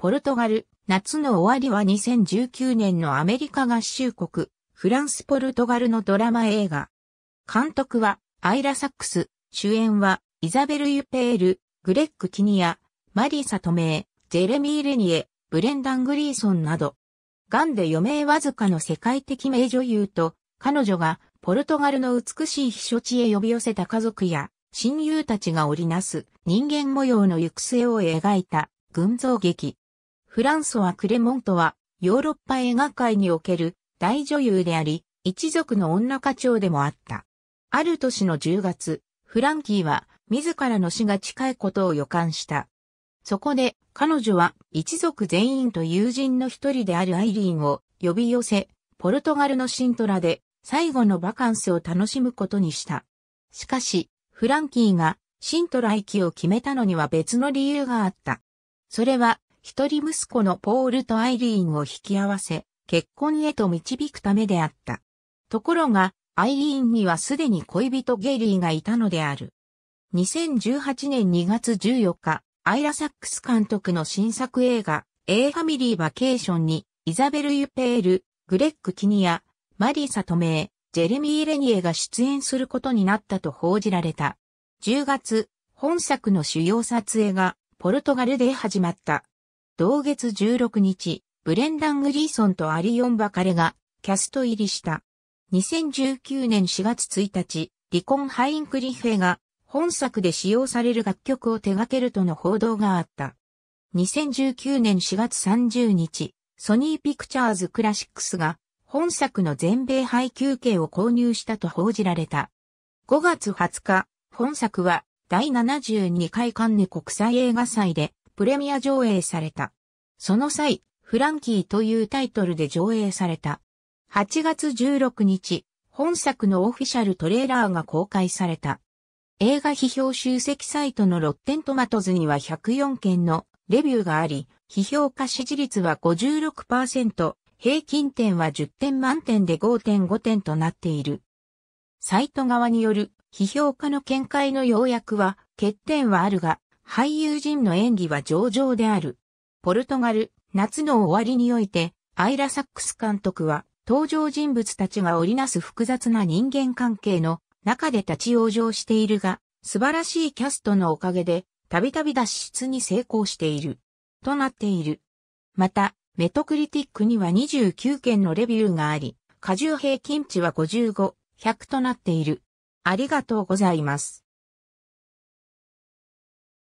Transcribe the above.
ポルトガル、夏の終わりは2019年のアメリカ合衆国、フランス・ポルトガルのドラマ映画。監督は、アイラ・サックス、主演は、イザベル・ユペール、グレッグ・キニア、マリーサ・トメイ、ジェレミー・レニエ、ブレンダン・グリーソンなど、ガンで余命わずかの世界的名女優と、彼女がポルトガルの美しい避暑地へ呼び寄せた家族や親友たちが織りなす人間模様の行く末を描いた群像劇。フランソワ・クレモントは、ヨーロッパ映画界における大女優であり、一族の女課長でもあった。ある年の10月、フランキーは自らの死が近いことを予感した。そこで彼女は一族全員と友人の一人であるアイリーンを呼び寄せ、ポルトガルのシントラで最後のバカンスを楽しむことにした。しかし、フランキーがシントラ行きを決めたのには別の理由があった。それは一人息子のポールとアイリーンを引き合わせ、結婚へと導くためであった。ところが、アイリーンにはすでに恋人ゲリーがいたのである。2018年2月14日、アイラ・サックス監督の新作映画、A ファミリーバケーションに、イザベル・ユペール、グレッグ・キニア、マリーサ・トメイ、ジェレミー・レニエが出演することになったと報じられた。10月、本作の主要撮影が、ポルトガルで始まった。同月16日、ブレンダン・グリーソンとアリオン・バカレがキャスト入りした。2019年4月1日、離婚ハインクリフェが本作で使用される楽曲を手掛けるとの報道があった。2019年4月30日、ソニーピクチャーズクラシックスが本作の全米配給権を購入したと報じられた。5月20日、本作は第72回カンヌ国際映画祭でプレミア上映された。その際、フランキーというタイトルで上映された。8月16日、本作のオフィシャルトレーラーが公開された。映画批評集積サイトのロッテントマトズには104件のレビューがあり、批評家支持率は56%、平均点は10点満点で5.5点となっている。サイト側による批評家の見解の要約は、欠点はあるが、俳優陣の演技は上々である。ポルトガル、夏の終わりにおいて、アイラ・サックス監督は、登場人物たちが織りなす複雑な人間関係の中で立ち往生しているが、素晴らしいキャストのおかげで、たびたび脱出に成功している。となっている。また、メトクリティックには29件のレビューがあり、過重平均値は55、100となっている。ありがとうございます。